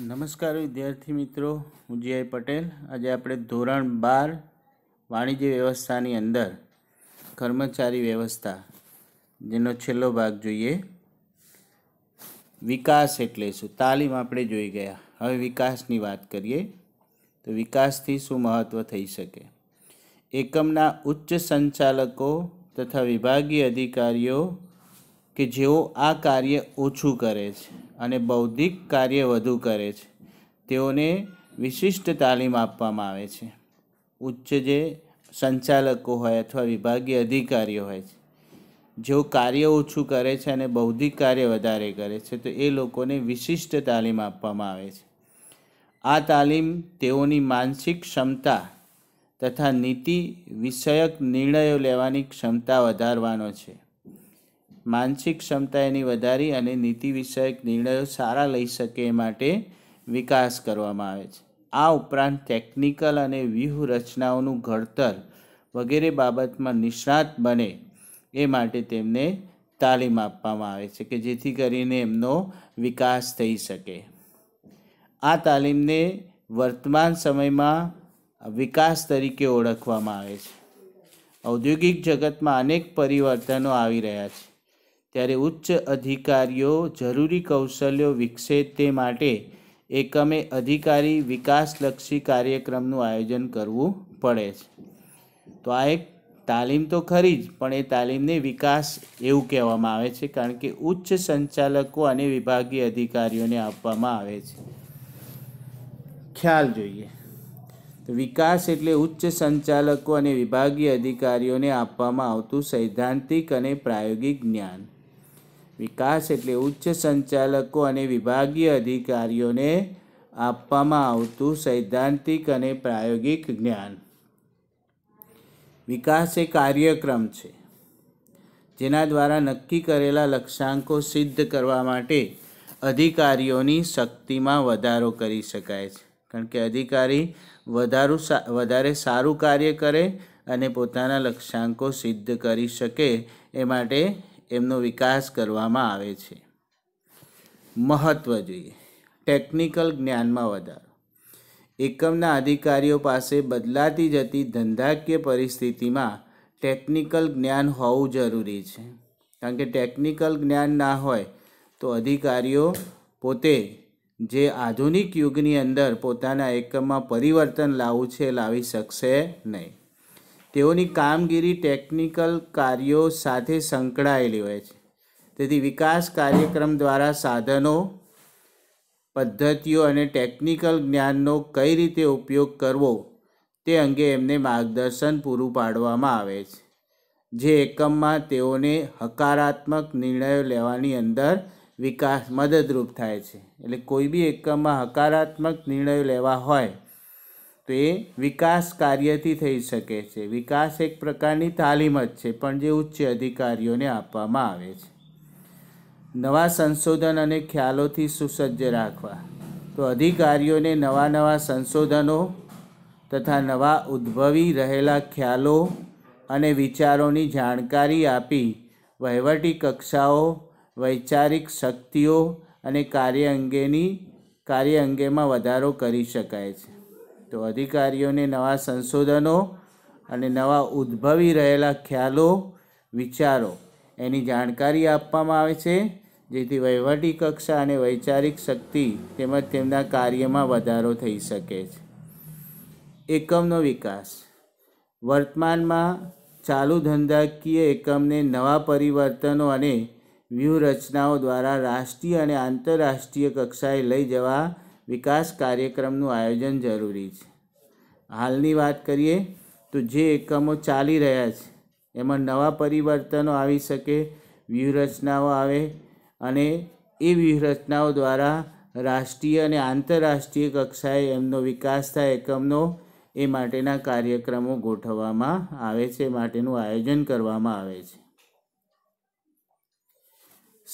નમસ્કાર વિદ્યાર્થી મિત્રો હું જીઆઈ પટેલ આજે આપણે ધોરણ બાર વાણિજ્ય વ્યવસ્થાની અંદર કર્મચારી વ્યવસ્થા જેનો છેલ્લો ભાગ જોઈએ વિકાસ એટલે શું તાલીમ આપણે જોઈ ગયા હવે વિકાસની વાત કરીએ તો વિકાસથી શું મહત્ત્વ થઈ શકે એકમના ઉચ્ચ સંચાલકો તથા વિભાગીય અધિકારીઓ કે જેઓ આ કાર્ય ઓછું કરે છે અને બૌદ્ધિક કાર્ય વધુ કરે છે તેઓને વિશિષ્ટ તાલીમ આપવામાં આવે છે ઉચ્ચ જે સંચાલકો હોય અથવા વિભાગીય અધિકારીઓ હોય છે જેઓ કાર્ય ઓછું કરે છે અને બૌદ્ધિક કાર્ય વધારે કરે છે તો એ લોકોને વિશિષ્ટ તાલીમ આપવામાં આવે છે આ તાલીમ તેઓની માનસિક ક્ષમતા તથા નીતિ વિષયક નિર્ણયો લેવાની ક્ષમતા વધારવાનો છે માનસિક ક્ષમતા એની વધારી અને નીતિ વિષયક નિર્ણયો સારા લઈ શકે એ માટે વિકાસ કરવામાં આવે છે આ ઉપરાંત ટેકનિકલ અને વ્યૂહરચનાઓનું ઘડતર વગેરે બાબતમાં નિષ્ણાત બને એ માટે તેમને તાલીમ આપવામાં આવે છે કે જેથી કરીને એમનો વિકાસ થઈ શકે આ તાલીમને વર્તમાન સમયમાં વિકાસ તરીકે ઓળખવામાં આવે છે ઔદ્યોગિક જગતમાં અનેક પરિવર્તનો આવી રહ્યા છે ત્યારે ઉચ્ચ અધિકારીઓ જરૂરી કૌશલ્યો વિકસે તે માટે એકમે અધિકારી વિકાસલક્ષી કાર્યક્રમનું આયોજન કરવું પડે છે તો આ એક તાલીમ તો ખરી જ પણ એ તાલીમને વિકાસ એવું કહેવામાં આવે છે કારણ કે ઉચ્ચ સંચાલકો અને વિભાગીય અધિકારીઓને આપવામાં આવે છે ખ્યાલ જોઈએ તો વિકાસ એટલે ઉચ્ચ સંચાલકો અને વિભાગીય અધિકારીઓને આપવામાં આવતું સૈદ્ધાંતિક અને પ્રાયોગિક જ્ઞાન વિકાસ એટલે ઉચ્ચ સંચાલકો અને વિભાગીય અધિકારીઓને આપવામાં આવતું સૈદ્ધાંતિક અને પ્રાયોગિક જ્ઞાન વિકાસ એ કાર્યક્રમ છે જેના દ્વારા નક્કી કરેલા લક્ષ્યાંકો સિદ્ધ કરવા માટે અધિકારીઓની શક્તિમાં વધારો કરી શકાય છે કારણ કે અધિકારી વધારું વધારે સારું કાર્ય કરે અને પોતાના લક્ષ્યાંકો સિદ્ધ કરી શકે એ માટે એમનો વિકાસ કરવામાં આવે છે મહત્ત્વ જોઈએ ટેકનિકલ જ્ઞાનમાં વધારો એકમના અધિકારીઓ પાસે બદલાતી જતી ધંધાકીય પરિસ્થિતિમાં ટેકનિકલ જ્ઞાન હોવું જરૂરી છે કારણ કે ટેકનિકલ જ્ઞાન ના હોય તો અધિકારીઓ પોતે જે આધુનિક યુગની અંદર પોતાના એકમમાં પરિવર્તન લાવવું છે લાવી શકશે નહીં તેઓની કામગીરી ટેકનિકલ કાર્યો સાથે સંકળાયેલી હોય છે તેથી વિકાસ કાર્યક્રમ દ્વારા સાધનો પદ્ધતિઓ અને ટેકનિકલ જ્ઞાનનો કઈ રીતે ઉપયોગ કરવો તે અંગે એમને માર્ગદર્શન પૂરું પાડવામાં આવે છે જે એકમમાં તેઓને હકારાત્મક નિર્ણયો લેવાની અંદર વિકાસ મદદરૂપ થાય છે એટલે કોઈ બી એકમમાં હકારાત્મક નિર્ણયો લેવા હોય તો એ વિકાસ કાર્યથી થઈ શકે છે વિકાસ એક પ્રકારની તાલીમ જ છે પણ જે ઉચ્ચ અધિકારીઓને આપવામાં આવે છે નવા સંશોધન અને ખ્યાલોથી સુસજ્જ રાખવા તો અધિકારીઓને નવા નવા સંશોધનો તથા નવા ઉદ્ભવી રહેલા ખ્યાલો અને વિચારોની જાણકારી આપી વહીવટી કક્ષાઓ વૈચારિક શક્તિઓ અને કાર્ય અંગેની કાર્ય અંગેમાં વધારો કરી શકાય છે તો અધિકારીઓને નવા સંશોધનો અને નવા ઉદ્ભવી રહેલા ખ્યાલો વિચારો એની જાણકારી આપવામાં આવે છે જેથી વહીવટી કક્ષા અને વૈચારિક શક્તિ તેમજ તેમના કાર્યમાં વધારો થઈ શકે છે એકમનો વિકાસ વર્તમાનમાં ચાલુ ધંધાકીય એકમને નવા પરિવર્તનો અને વ્યૂહરચનાઓ દ્વારા રાષ્ટ્રીય અને આંતરરાષ્ટ્રીય કક્ષાએ લઈ જવા વિકાસ કાર્યક્રમનું આયોજન જરૂરી છે હાલની વાત કરીએ તો જે એકમો ચાલી રહ્યા છે એમાં નવા પરિવર્તનો આવી શકે વ્યૂહરચનાઓ આવે અને એ વ્યૂહરચનાઓ દ્વારા રાષ્ટ્રીય અને આંતરરાષ્ટ્રીય કક્ષાએ એમનો વિકાસ થાય એકમનો એ માટેના કાર્યક્રમો ગોઠવવામાં આવે છે માટેનું આયોજન કરવામાં આવે છે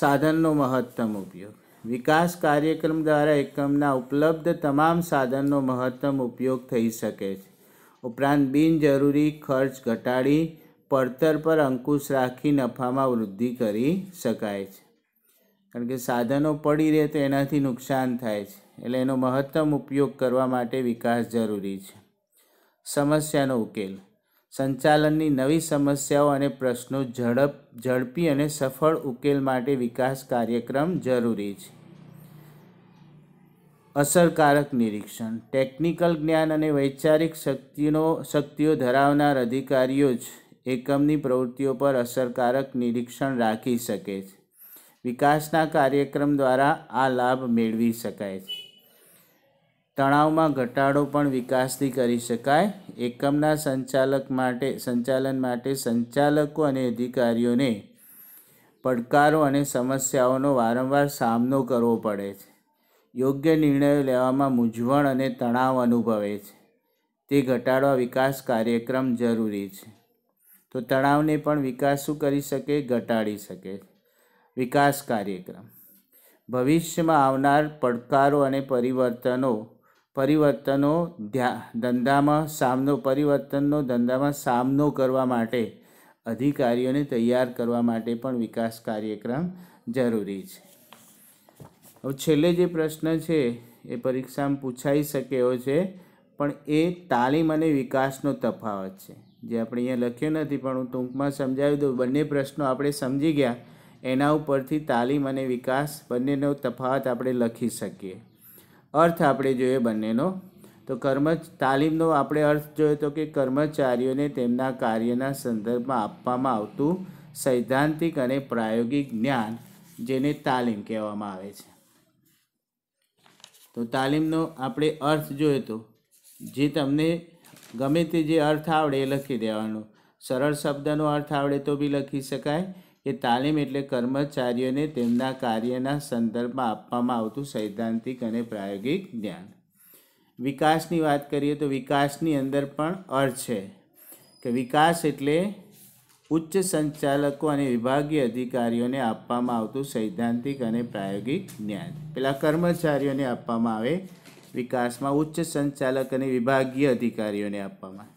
સાધનનો મહત્તમ ઉપયોગ વિકાસ કાર્યક્રમ દ્વારા એકમના ઉપલબ્ધ તમામ સાધનનો મહત્તમ ઉપયોગ થઈ શકે છે ઉપરાંત બિનજરૂરી ખર્ચ ઘટાડી પડતર પર અંકુશ રાખી નફામાં વૃદ્ધિ કરી શકાય છે કારણ કે સાધનો પડી રહે તો એનાથી નુકસાન થાય છે એટલે એનો મહત્તમ ઉપયોગ કરવા માટે વિકાસ જરૂરી છે સમસ્યાનો ઉકેલ સંચાલનની નવી સમસ્યાઓ અને પ્રશ્નો ઝડપ ઝડપી અને સફળ ઉકેલ માટે વિકાસ કાર્યક્રમ જરૂરી છે અસરકારક નિરીક્ષણ ટેકનિકલ જ્ઞાન અને વૈચારિક શક્તિનો શક્તિઓ ધરાવનાર અધિકારીઓ જ એકમની પ્રવૃત્તિઓ પર અસરકારક નિરીક્ષણ રાખી શકે છે વિકાસના કાર્યક્રમ દ્વારા આ લાભ મેળવી શકાય છે તણાવમાં ઘટાડો પણ વિકાસથી કરી શકાય એકમના સંચાલક માટે સંચાલન માટે સંચાલકો અને અધિકારીઓને પડકારો અને સમસ્યાઓનો વારંવાર સામનો કરવો પડે છે યોગ્ય નિર્ણયો લેવામાં મૂંઝવણ અને તણાવ અનુભવે છે તે ઘટાડવા વિકાસ કાર્યક્રમ જરૂરી છે તો તણાવને પણ વિકાસ શું કરી શકે ઘટાડી શકે વિકાસ કાર્યક્રમ ભવિષ્યમાં આવનાર પડકારો અને પરિવર્તનો પરિવર્તનો ધંધામાં સામનો પરિવર્તનનો ધંધામાં સામનો કરવા માટે અધિકારીઓને તૈયાર કરવા માટે પણ વિકાસ કાર્યક્રમ જરૂરી છે હવે છેલ્લે જે પ્રશ્ન છે એ પરીક્ષામાં પૂછાઈ શકે એવો છે પણ એ તાલીમ અને વિકાસનો તફાવત છે જે આપણે અહીંયા લખ્યો નથી પણ હું ટૂંકમાં સમજાવી દઉં બંને પ્રશ્નો આપણે સમજી ગયા એના ઉપરથી તાલીમ અને વિકાસ બંનેનો તફાવત આપણે લખી શકીએ અર્થ આપણે જોઈએ બંનેનો તો કર્મ તાલીમનો આપણે અર્થ જોઈએ તો કે કર્મચારીઓને તેમના કાર્યના સંદર્ભમાં આપવામાં આવતું સૈદ્ધાંતિક અને પ્રાયોગિક જ્ઞાન જેને તાલીમ કહેવામાં આવે છે તો તાલીમનો આપણે અર્થ જોઈએ તો જે તમને ગમે તે જે અર્થ આવડે એ લખી દેવાનો સરળ શબ્દનો અર્થ આવડે તો બી લખી શકાય કે તાલીમ એટલે કર્મચારીઓને તેમના કાર્યના સંદર્ભમાં આપવામાં આવતું સૈદ્ધાંતિક અને પ્રાયોગિક જ્ઞાન વિકાસની વાત કરીએ તો વિકાસની અંદર પણ અર્થ છે કે વિકાસ એટલે ઉચ્ચ સંચાલકો અને વિભાગીય અધિકારીઓને આપવામાં આવતું સૈદ્ધાંતિક અને પ્રાયોગિક જ્ઞાન પેલા કર્મચારીઓને આપવામાં આવે વિકાસમાં ઉચ્ચ સંચાલક અને વિભાગીય અધિકારીઓને આપવામાં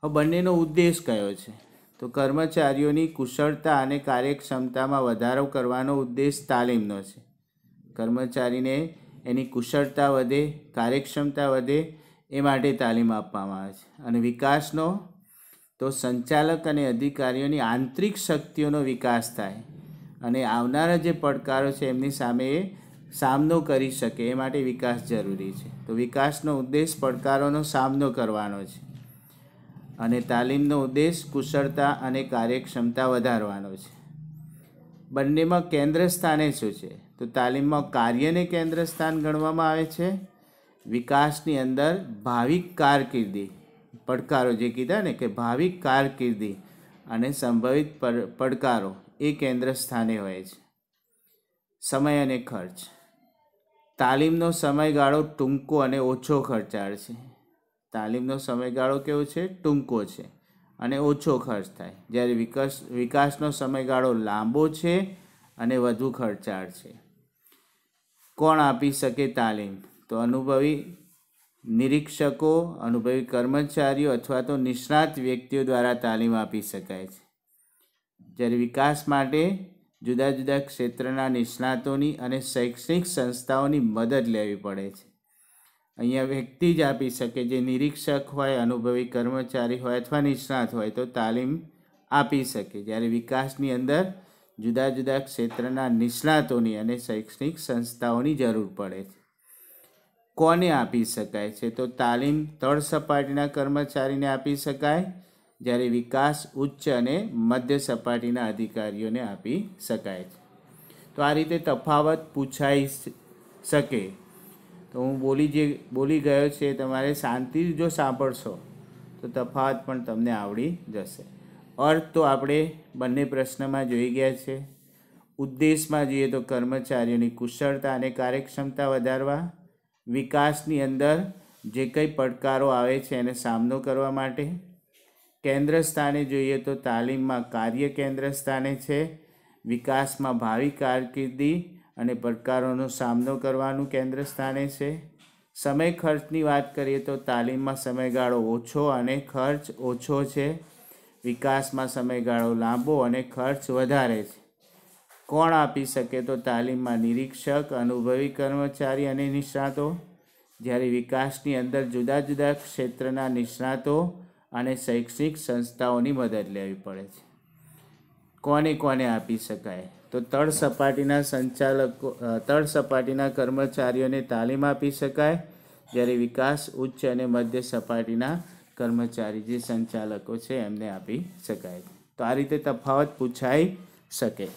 હવે બંનેનો ઉદ્દેશ કયો છે તો કર્મચારીઓની કુશળતા અને કાર્યક્ષમતામાં વધારો કરવાનો ઉદ્દેશ તાલીમનો છે કર્મચારીને એની કુશળતા વધે કાર્યક્ષમતા વધે એ માટે તાલીમ આપવામાં આવે છે અને વિકાસનો તો સંચાલક અને અધિકારીઓની આંતરિક શક્તિઓનો વિકાસ થાય અને આવનારા જે પડકારો છે એમની સામે સામનો કરી શકે એ માટે વિકાસ જરૂરી છે તો વિકાસનો ઉદ્દેશ પડકારોનો સામનો કરવાનો છે અને તાલીમનો ઉદ્દેશ કુશળતા અને કાર્યક્ષમતા વધારવાનો છે બંનેમાં કેન્દ્ર સ્થાને શું છે તો તાલીમમાં કાર્યને કેન્દ્ર સ્થાન ગણવામાં આવે છે વિકાસની અંદર ભાવિક કારકિર્દી પડકારો જે કીધા ને કે ભાવિ કારકિર્દી અને સંભવિત પડકારો એ કેન્દ્ર સ્થાને હોય છે સમય અને ખર્ચ તાલીમનો સમયગાળો ટૂંકો અને ઓછો ખર્ચાળ છે તાલીમનો સમયગાળો કેવો છે ટૂંકો છે અને ઓછો ખર્ચ થાય જ્યારે વિકાસ વિકાસનો સમયગાળો લાંબો છે અને વધુ ખર્ચાળ છે કોણ આપી શકે તાલીમ તો અનુભવી નિરીક્ષકો અનુભવી કર્મચારીઓ અથવા તો નિષ્ણાત વ્યક્તિઓ દ્વારા તાલીમ આપી શકાય છે જ્યારે વિકાસ માટે જુદા જુદા ક્ષેત્રના નિષ્ણાતોની અને શૈક્ષણિક સંસ્થાઓની મદદ લેવી પડે છે અહીંયા વ્યક્તિ જ આપી શકે જે નિરીક્ષક હોય અનુભવી કર્મચારી હોય અથવા નિષ્ણાત હોય તો તાલીમ આપી શકે જ્યારે વિકાસની અંદર જુદા જુદા ક્ષેત્રના નિષ્ણાતોની અને શૈક્ષણિક સંસ્થાઓની જરૂર પડે છે કોને આપી શકાય છે તો તાલીમ તળ સપાટીના કર્મચારીને આપી શકાય જ્યારે વિકાસ ઉચ્ચ અને મધ્ય સપાટીના અધિકારીઓને આપી શકાય છે તો આ રીતે તફાવત પૂછાઈ શકે તો હું બોલી જે બોલી ગયો છે તમારે શાંતિ જો સાંભળશો તો તફાવત પણ તમને આવડી જશે અર્થ તો આપણે બંને પ્રશ્નમાં જોઈ ગયા છે ઉદ્દેશમાં જોઈએ તો કર્મચારીઓની કુશળતા અને કાર્યક્ષમતા વધારવા વિકાસની અંદર જે કંઈ પડકારો આવે છે એને સામનો કરવા માટે કેન્દ્ર સ્થાને જોઈએ તો તાલીમમાં કાર્ય કેન્દ્ર સ્થાને છે વિકાસમાં ભાવિ કારકિર્દી અને પડકારોનો સામનો કરવાનું કેન્દ્ર સ્થાને છે સમય ખર્ચની વાત કરીએ તો તાલીમમાં સમયગાળો ઓછો અને ખર્ચ ઓછો છે વિકાસમાં સમયગાળો લાંબો અને ખર્ચ વધારે છે કોણ આપી શકે તો તાલીમમાં નિરીક્ષક અનુભવી કર્મચારી અને નિષ્ણાતો જ્યારે વિકાસની અંદર જુદા જુદા ક્ષેત્રના નિષ્ણાતો અને શૈક્ષણિક સંસ્થાઓની મદદ લેવી પડે છે કોને કોને આપી શકાય તો તળ સપાટીના સંચાલકો તળ સપાટીના કર્મચારીઓને તાલીમ આપી શકાય જ્યારે વિકાસ ઉચ્ચ અને મધ્ય સપાટીના કર્મચારી જે સંચાલકો છે એમને આપી શકાય તો આ રીતે તફાવત પૂછાઈ શકે